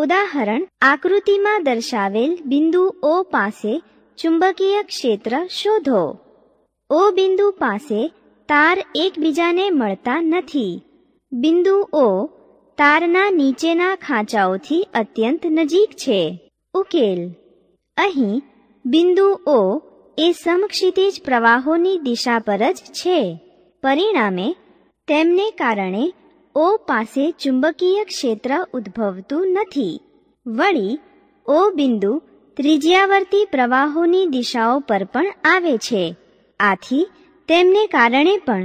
ઉદાહરણ આકૃતિમાં દર્શાવેલ બિંદુ ઓ પાસે ચુંબકીય ક્ષેત્ર શોધો ઓ બિંદુ પાસે તાર એકબીજાને મળતા નથી બિંદુ ઓ તારના નીચેના ખાંચાઓથી અત્યંત નજીક છે ઉકેલ અહીં બિંદુ ઓ એ સમક્ષિતિજ પ્રવાહોની દિશા પર જ છે પરિણામે તેમને કારણે ઓ પાસે ચુંબકીય ક્ષેત્ર ઉદ્ભવતું નથી વળી ઓ બિંદુ ત્રિજ્યાવર્તી પ્રવાહોની દિશાઓ પર પણ આવે છે આથી તેમને કારણે પણ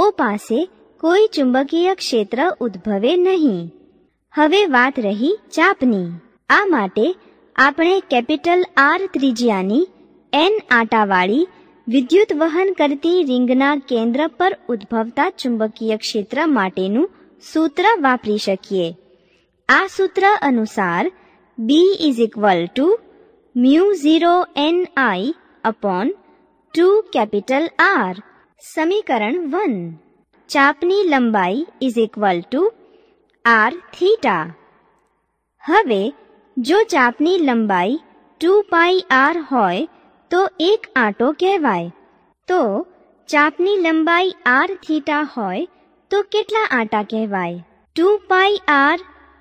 ઓ પાસે કોઈ ચુંબકીય ક્ષેત્ર ઉદ્ભવે નહીં હવે વાત રહી ચાપની આ માટે આપણે કેપિટલ આર ત્રિજ્યાની એન આટાવાળી વિદ્યુત વહન કરતી રિંગના કેન્દ્ર પર ઉદ્ભવતા ચુંબકીય ક્ષેત્ર માટેનું સૂત્ર વાપરી શકીએ આ સૂત્ર અનુસાર B is equal to mu zero N I upon two capital R સમીકરણ વન ચાપની લંબાઈ is equal to R theta હવે જો ચાપની લંબાઈ ટુ પાઈ આર હોય તો એક આંટો કહેવાય તો ચાપની લંબાઈ આર થીટા હોય તો કેટલા આટા કહેવાય two pi R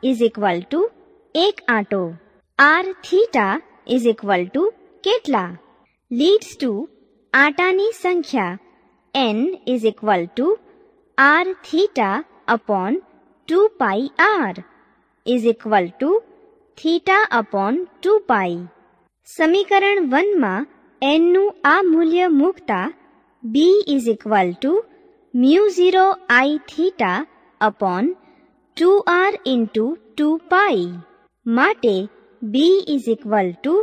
is equal to એક આંટો R theta is equal to કેટલા લીડ્સ ટુ આટાની સંખ્યા N is equal to R theta upon two pi R is equal to theta upon two pi સમીકરણ વનમાં એનનું આ મૂલ્ય મૂકતા B is equal to mu 0 i theta upon 2r into 2 pi Mate, b is equal to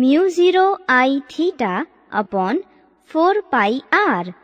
mu 0 i theta upon 4 pi r